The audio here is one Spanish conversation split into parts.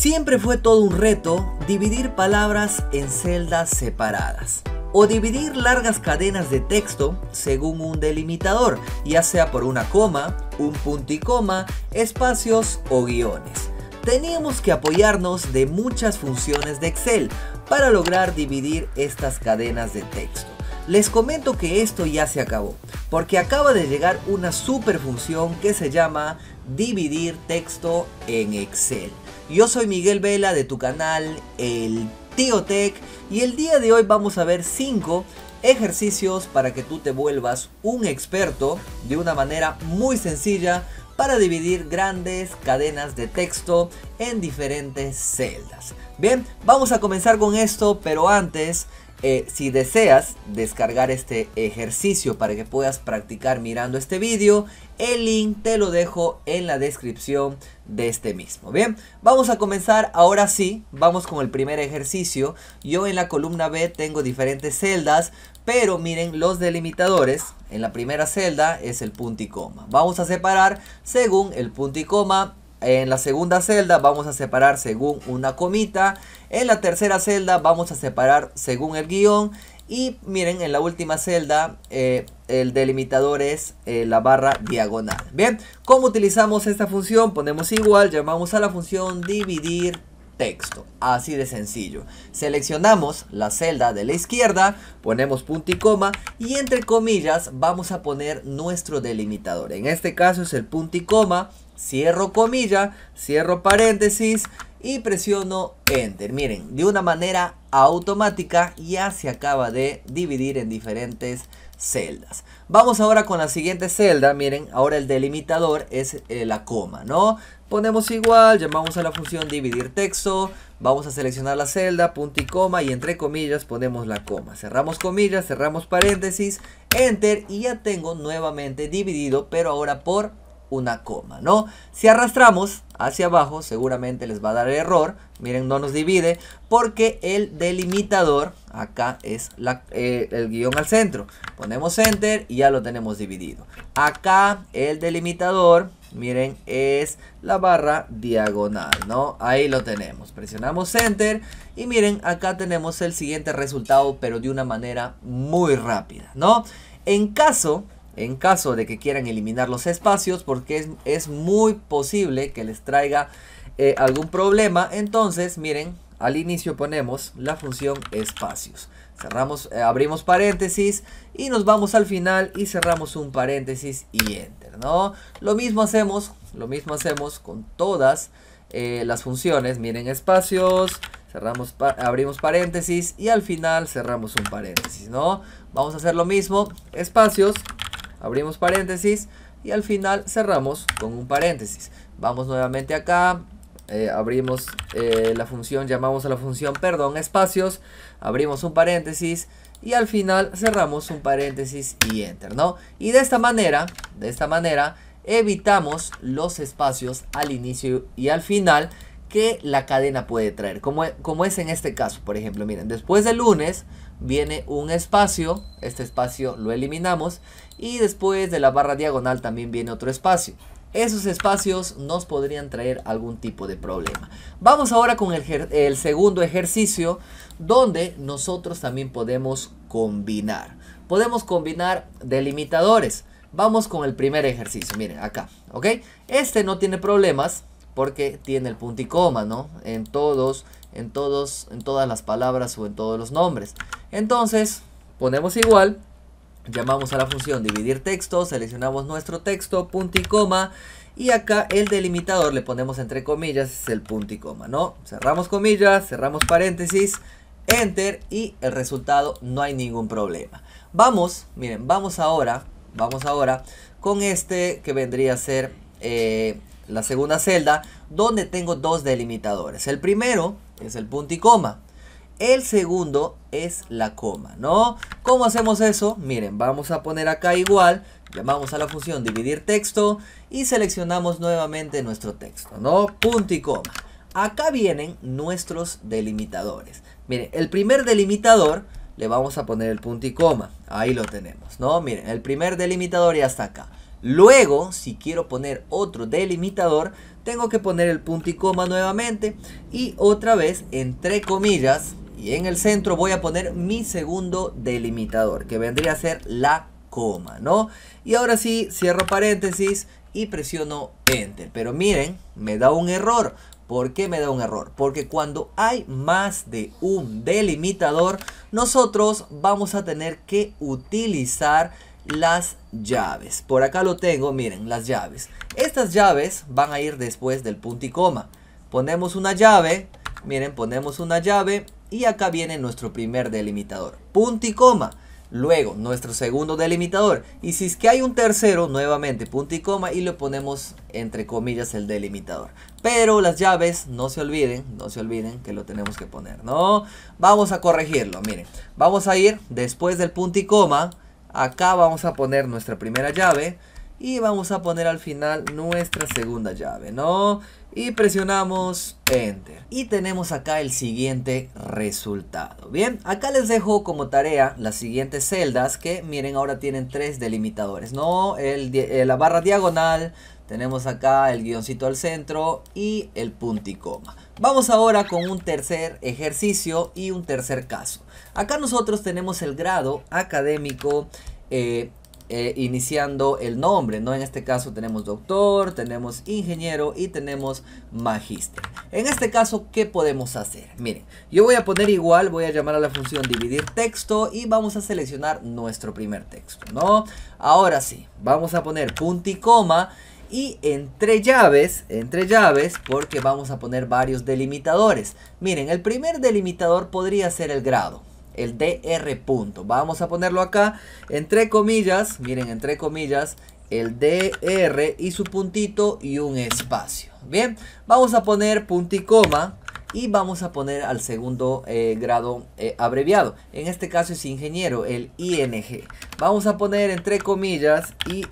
Siempre fue todo un reto dividir palabras en celdas separadas o dividir largas cadenas de texto según un delimitador, ya sea por una coma, un punto y coma, espacios o guiones. Teníamos que apoyarnos de muchas funciones de Excel para lograr dividir estas cadenas de texto. Les comento que esto ya se acabó, porque acaba de llegar una super función que se llama dividir texto en Excel. Yo soy Miguel Vela de tu canal El Tío Tech y el día de hoy vamos a ver 5 ejercicios para que tú te vuelvas un experto de una manera muy sencilla para dividir grandes cadenas de texto en diferentes celdas. Bien, vamos a comenzar con esto, pero antes eh, si deseas descargar este ejercicio para que puedas practicar mirando este vídeo, el link te lo dejo en la descripción de este mismo. Bien, vamos a comenzar ahora sí, vamos con el primer ejercicio. Yo en la columna B tengo diferentes celdas, pero miren los delimitadores. En la primera celda es el punto y coma. Vamos a separar según el punto y coma en la segunda celda vamos a separar según una comita. En la tercera celda vamos a separar según el guión. Y miren, en la última celda eh, el delimitador es eh, la barra diagonal. Bien, ¿cómo utilizamos esta función? Ponemos igual, llamamos a la función dividir texto. Así de sencillo. Seleccionamos la celda de la izquierda, ponemos punto y coma y entre comillas vamos a poner nuestro delimitador. En este caso es el punto y coma cierro comilla, cierro paréntesis y presiono Enter. Miren, de una manera automática ya se acaba de dividir en diferentes celdas. Vamos ahora con la siguiente celda, miren, ahora el delimitador es eh, la coma, ¿no? Ponemos igual, llamamos a la función dividir texto, vamos a seleccionar la celda, punto y coma y entre comillas ponemos la coma. Cerramos comillas, cerramos paréntesis, enter y ya tengo nuevamente dividido, pero ahora por una coma, ¿no? Si arrastramos hacia abajo, seguramente les va a dar error. Miren, no nos divide porque el delimitador acá es eh, el guión al centro. Ponemos enter y ya lo tenemos dividido. Acá el delimitador, miren, es la barra diagonal, ¿no? Ahí lo tenemos. Presionamos enter y miren, acá tenemos el siguiente resultado, pero de una manera muy rápida, ¿no? En caso en caso de que quieran eliminar los espacios porque es, muy posible que les traiga eh, algún problema entonces miren al inicio ponemos la función espacios cerramos eh, abrimos paréntesis y nos vamos al final y cerramos un paréntesis y enter no lo mismo hacemos lo mismo hacemos con todas eh, las funciones miren espacios cerramos abrimos paréntesis y al final cerramos un paréntesis no vamos a hacer lo mismo espacios abrimos paréntesis y al final cerramos con un paréntesis. Vamos nuevamente acá, eh, abrimos eh, la función, llamamos a la función, perdón, espacios, abrimos un paréntesis y al final cerramos un paréntesis y enter, ¿no? Y de esta manera, de esta manera, evitamos los espacios al inicio y al final que la cadena puede traer, como, como es en este caso, por ejemplo, miren, después del lunes viene un espacio, este espacio lo eliminamos y después de la barra diagonal también viene otro espacio. Esos espacios nos podrían traer algún tipo de problema. Vamos ahora con el, segundo ejercicio donde nosotros también podemos combinar. Podemos combinar delimitadores. Vamos con el primer ejercicio, miren acá, ¿ok? Este no tiene problemas, porque tiene el punto y coma, ¿no? En todos, en todos, en todas las palabras o en todos los nombres. Entonces, ponemos igual, llamamos a la función dividir texto, seleccionamos nuestro texto, punto y coma, y acá el delimitador le ponemos entre comillas, es el punto y coma, ¿no? Cerramos comillas, cerramos paréntesis, enter y el resultado no hay ningún problema. Vamos, miren, vamos ahora, vamos ahora con este que vendría a ser eh, la segunda celda, donde tengo dos delimitadores. El primero es el punto y coma. El segundo es la coma, ¿no? ¿Cómo hacemos eso? Miren, vamos a poner acá igual, llamamos a la función dividir texto y seleccionamos nuevamente nuestro texto, ¿no? Punto y coma. Acá vienen nuestros delimitadores. Miren, el primer delimitador le vamos a poner el punto y coma. Ahí lo tenemos, ¿no? Miren, el primer delimitador ya está acá. Luego, si quiero poner otro delimitador, tengo que poner el punto y coma nuevamente y otra vez entre comillas y en el centro voy a poner mi segundo delimitador que vendría a ser la coma, ¿no? Y ahora sí, cierro paréntesis y presiono enter. Pero miren, me da un error. ¿Por qué me da un error? Porque cuando hay más de un delimitador, nosotros vamos a tener que utilizar las llaves. Por acá lo tengo, miren, las llaves. Estas llaves van a ir después del punto y coma. Ponemos una llave, miren, ponemos una llave y acá viene nuestro primer delimitador. Punto y coma. Luego, nuestro segundo delimitador. Y si es que hay un tercero, nuevamente punto y coma y le ponemos entre comillas el delimitador. Pero las llaves, no se olviden, no se olviden que lo tenemos que poner, ¿no? Vamos a corregirlo, miren. Vamos a ir después del punto y coma Acá vamos a poner nuestra primera llave y vamos a poner al final nuestra segunda llave, ¿no? Y presionamos Enter. Y tenemos acá el siguiente resultado. Bien, acá les dejo como tarea las siguientes celdas que miren ahora tienen tres delimitadores, ¿no? Eh, la barra diagonal, tenemos acá el guioncito al centro y el punticoma. Vamos ahora con un tercer ejercicio y un tercer caso. Acá nosotros tenemos el grado académico eh, eh, iniciando el nombre, ¿no? En este caso tenemos doctor, tenemos ingeniero y tenemos magíster. En este caso, ¿qué podemos hacer? Miren, yo voy a poner igual, voy a llamar a la función dividir texto y vamos a seleccionar nuestro primer texto, ¿no? Ahora sí, vamos a poner punticoma y coma y entre llaves, entre llaves, porque vamos a poner varios delimitadores. Miren, el primer delimitador podría ser el grado, el dr punto. Vamos a ponerlo acá, entre comillas, miren, entre comillas, el dr y su puntito y un espacio. Bien, vamos a poner punto y coma, y vamos a poner al segundo eh, grado eh, abreviado. En este caso es ingeniero, el ING. Vamos a poner entre comillas ING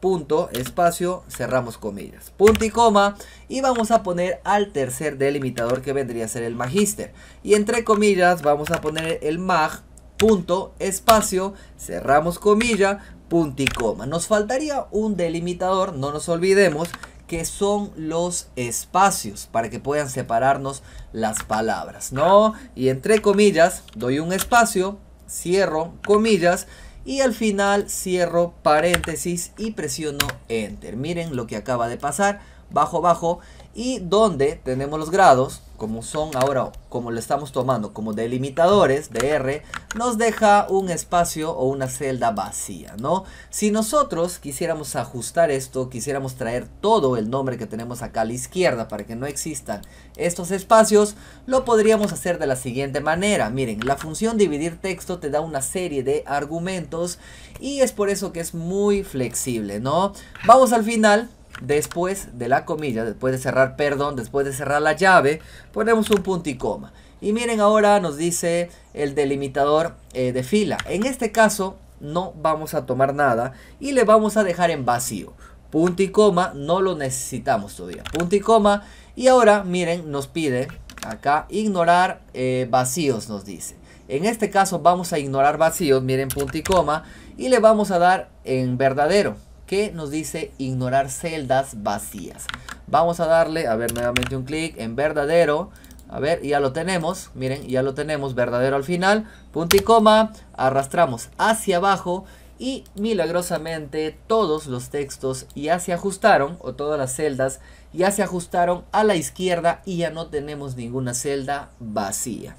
punto, espacio, cerramos comillas, punto y coma, y vamos a poner al tercer delimitador que vendría a ser el magíster. Y entre comillas vamos a poner el mag, punto, espacio, cerramos comilla, punto y coma. Nos faltaría un delimitador, no nos olvidemos, que son los espacios para que puedan separarnos las palabras, ¿no? Y entre comillas, doy un espacio, cierro comillas, y al final cierro paréntesis y presiono enter. Miren lo que acaba de pasar, bajo, bajo, y donde tenemos los grados, como son ahora, como lo estamos tomando como delimitadores de R, nos deja un espacio o una celda vacía, ¿no? Si nosotros quisiéramos ajustar esto, quisiéramos traer todo el nombre que tenemos acá a la izquierda para que no existan estos espacios, lo podríamos hacer de la siguiente manera. Miren, la función dividir texto te da una serie de argumentos y es por eso que es muy flexible, ¿no? Vamos al final después de la comilla, después de cerrar, perdón, después de cerrar la llave, ponemos un punto y coma. Y miren ahora nos dice el delimitador eh, de fila. En este caso no vamos a tomar nada y le vamos a dejar en vacío. Punto y coma no lo necesitamos todavía. Punto y coma. Y ahora miren nos pide acá ignorar eh, vacíos nos dice. En este caso vamos a ignorar vacíos, miren punto y coma, y le vamos a dar en verdadero que nos dice ignorar celdas vacías. Vamos a darle, a ver, nuevamente un clic en verdadero. A ver, ya lo tenemos, miren, ya lo tenemos, verdadero al final, punto y coma, arrastramos hacia abajo y milagrosamente todos los textos ya se ajustaron, o todas las celdas ya se ajustaron a la izquierda y ya no tenemos ninguna celda vacía.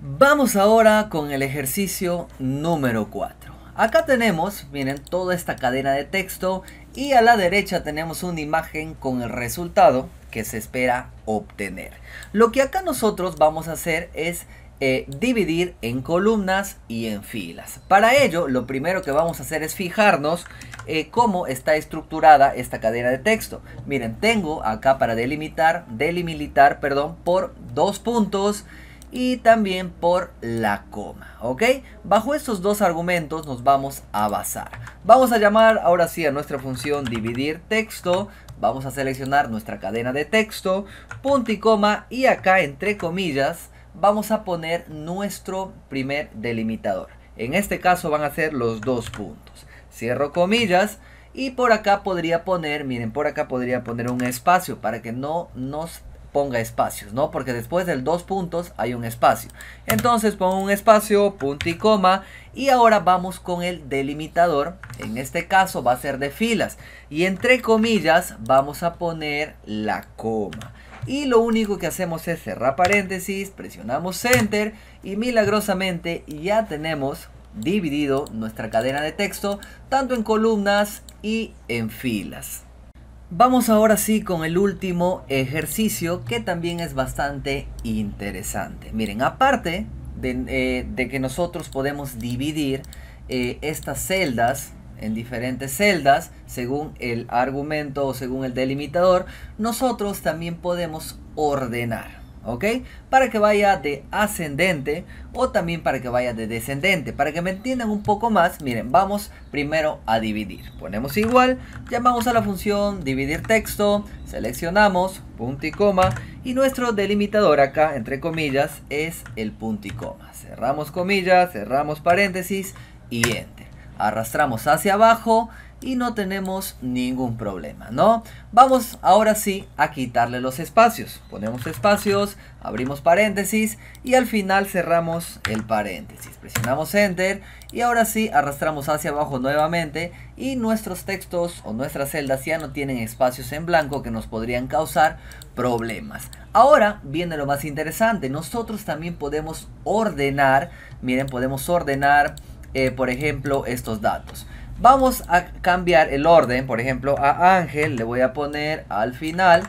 Vamos ahora con el ejercicio número 4. Acá tenemos, miren, toda esta cadena de texto y a la derecha tenemos una imagen con el resultado que se espera obtener. Lo que acá nosotros vamos a hacer es eh, dividir en columnas y en filas. Para ello, lo primero que vamos a hacer es fijarnos eh, cómo está estructurada esta cadena de texto. Miren, tengo acá para delimitar, delimitar, perdón, por dos puntos, y también por la coma, ¿ok? Bajo estos dos argumentos nos vamos a basar. Vamos a llamar ahora sí a nuestra función dividir texto, vamos a seleccionar nuestra cadena de texto, punto y coma y acá entre comillas vamos a poner nuestro primer delimitador. En este caso van a ser los dos puntos. Cierro comillas y por acá podría poner, miren, por acá podría poner un espacio para que no nos ponga espacios, ¿no? Porque después del dos puntos hay un espacio. Entonces pongo un espacio, punto y coma. Y ahora vamos con el delimitador. En este caso va a ser de filas. Y entre comillas vamos a poner la coma. Y lo único que hacemos es cerrar paréntesis, presionamos Enter y milagrosamente ya tenemos dividido nuestra cadena de texto tanto en columnas y en filas. Vamos ahora sí con el último ejercicio que también es bastante interesante. Miren, aparte de, eh, que nosotros podemos dividir eh, estas celdas en diferentes celdas según el argumento o según el delimitador, nosotros también podemos ordenar. ¿ok? Para que vaya de ascendente o también para que vaya de descendente. Para que me entiendan un poco más, miren, vamos primero a dividir. Ponemos igual, llamamos a la función dividir texto, seleccionamos punto y coma y nuestro delimitador acá, entre comillas, es el punto y coma. Cerramos comillas, cerramos paréntesis y enter. Arrastramos hacia abajo y no tenemos ningún problema, ¿no? Vamos ahora sí a quitarle los espacios. Ponemos espacios, abrimos paréntesis y al final cerramos el paréntesis. Presionamos Enter y ahora sí arrastramos hacia abajo nuevamente y nuestros textos o nuestras celdas ya no tienen espacios en blanco que nos podrían causar problemas. Ahora viene lo más interesante. Nosotros también podemos ordenar, miren, podemos ordenar, eh, por ejemplo, estos datos. Vamos a cambiar el orden, por ejemplo, a Ángel le voy a poner al final.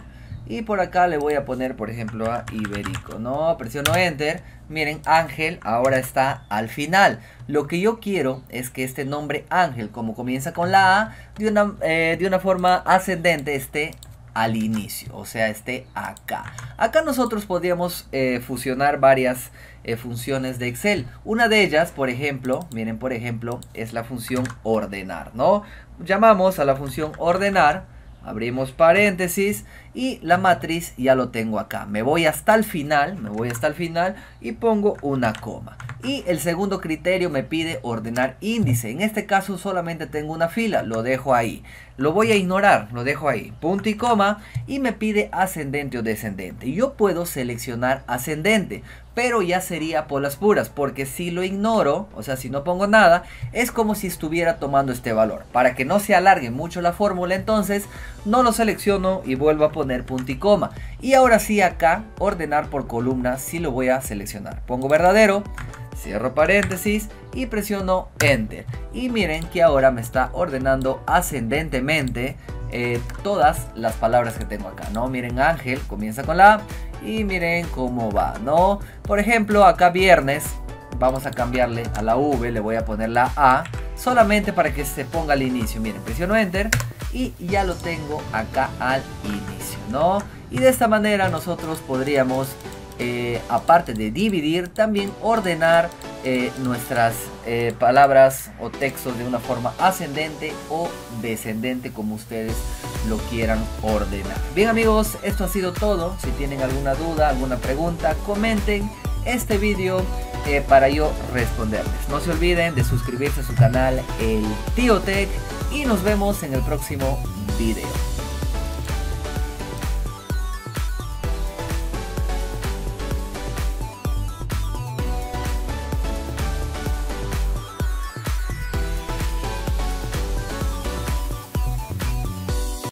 Y por acá le voy a poner, por ejemplo, a Ibérico, ¿no? Presiono Enter. Miren, Ángel ahora está al final. Lo que yo quiero es que este nombre Ángel, como comienza con la A, de una, eh, de una forma ascendente esté al inicio, o sea, esté acá. Acá nosotros podríamos eh, fusionar varias eh, funciones de Excel. Una de ellas, por ejemplo, miren, por ejemplo, es la función ordenar, ¿no? Llamamos a la función ordenar, abrimos paréntesis y la matriz ya lo tengo acá. Me voy hasta el final, me voy hasta el final y pongo una coma. Y el segundo criterio me pide ordenar índice. En este caso solamente tengo una fila, lo dejo ahí. Lo voy a ignorar, lo dejo ahí. Punto y coma y me pide ascendente o descendente. Yo puedo seleccionar ascendente, pero ya sería por las puras, porque si lo ignoro, o sea, si no pongo nada, es como si estuviera tomando este valor. Para que no se alargue mucho la fórmula, entonces no lo selecciono y vuelvo a poner poner punto y coma. Y ahora sí acá, ordenar por columna, si lo voy a seleccionar. Pongo verdadero, cierro paréntesis y presiono Enter. Y miren que ahora me está ordenando ascendentemente eh, todas las palabras que tengo acá, ¿no? Miren Ángel, comienza con la y miren cómo va, ¿no? Por ejemplo, acá viernes vamos a cambiarle a la V, le voy a poner la A, solamente para que se ponga al inicio. Miren, presiono Enter y ya lo tengo acá al inicio. Y de esta manera nosotros podríamos, eh, aparte de dividir, también ordenar eh, nuestras eh, palabras o textos de una forma ascendente o descendente como ustedes lo quieran ordenar. Bien amigos, esto ha sido todo. Si tienen alguna duda, alguna pregunta, comenten este video para yo responderles. No se olviden de suscribirse a su canal El Tío Tech y nos vemos en el próximo video.